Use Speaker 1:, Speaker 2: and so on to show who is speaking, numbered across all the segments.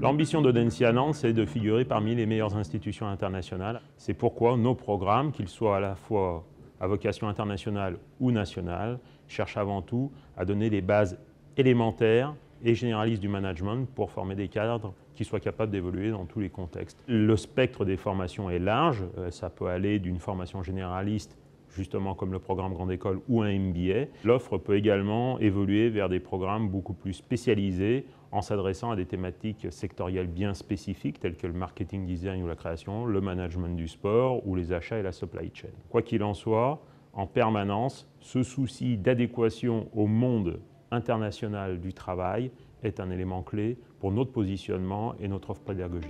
Speaker 1: L'ambition de Densi Nantes, c'est de figurer parmi les meilleures institutions internationales. C'est pourquoi nos programmes, qu'ils soient à la fois à vocation internationale ou nationale, cherchent avant tout à donner les bases élémentaires et généralistes du management pour former des cadres qui soient capables d'évoluer dans tous les contextes. Le spectre des formations est large, euh, ça peut aller d'une formation généraliste justement comme le programme Grande École ou un MBA. L'offre peut également évoluer vers des programmes beaucoup plus spécialisés en s'adressant à des thématiques sectorielles bien spécifiques telles que le marketing design ou la création, le management du sport ou les achats et la supply chain. Quoi qu'il en soit, en permanence, ce souci d'adéquation au monde international du travail est un élément clé pour notre positionnement et notre offre pédagogique.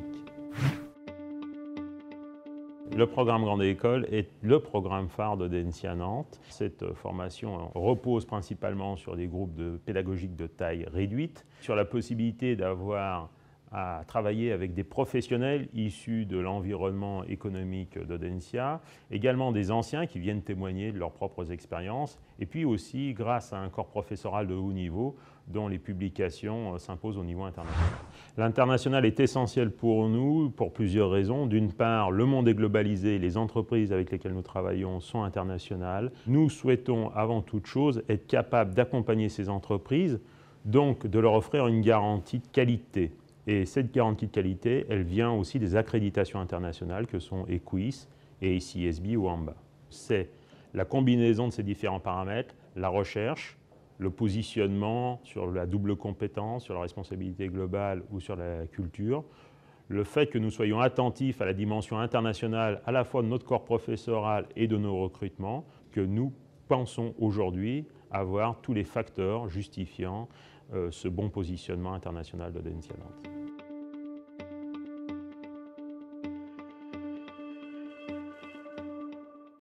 Speaker 1: Le programme Grande École est le programme phare de Densia Nantes. Cette formation repose principalement sur des groupes de pédagogiques de taille réduite, sur la possibilité d'avoir à travailler avec des professionnels issus de l'environnement économique d'Odensia, également des anciens qui viennent témoigner de leurs propres expériences, et puis aussi grâce à un corps professoral de haut niveau dont les publications s'imposent au niveau international. L'international est essentiel pour nous pour plusieurs raisons. D'une part, le monde est globalisé, les entreprises avec lesquelles nous travaillons sont internationales. Nous souhaitons avant toute chose être capables d'accompagner ces entreprises, donc de leur offrir une garantie de qualité et cette garantie de qualité, elle vient aussi des accréditations internationales que sont EQUIS et ou AMBA. C'est la combinaison de ces différents paramètres, la recherche, le positionnement sur la double compétence, sur la responsabilité globale ou sur la culture, le fait que nous soyons attentifs à la dimension internationale à la fois de notre corps professoral et de nos recrutements, que nous pensons aujourd'hui avoir tous les facteurs justifiant euh, ce bon positionnement international de Dentsyalente.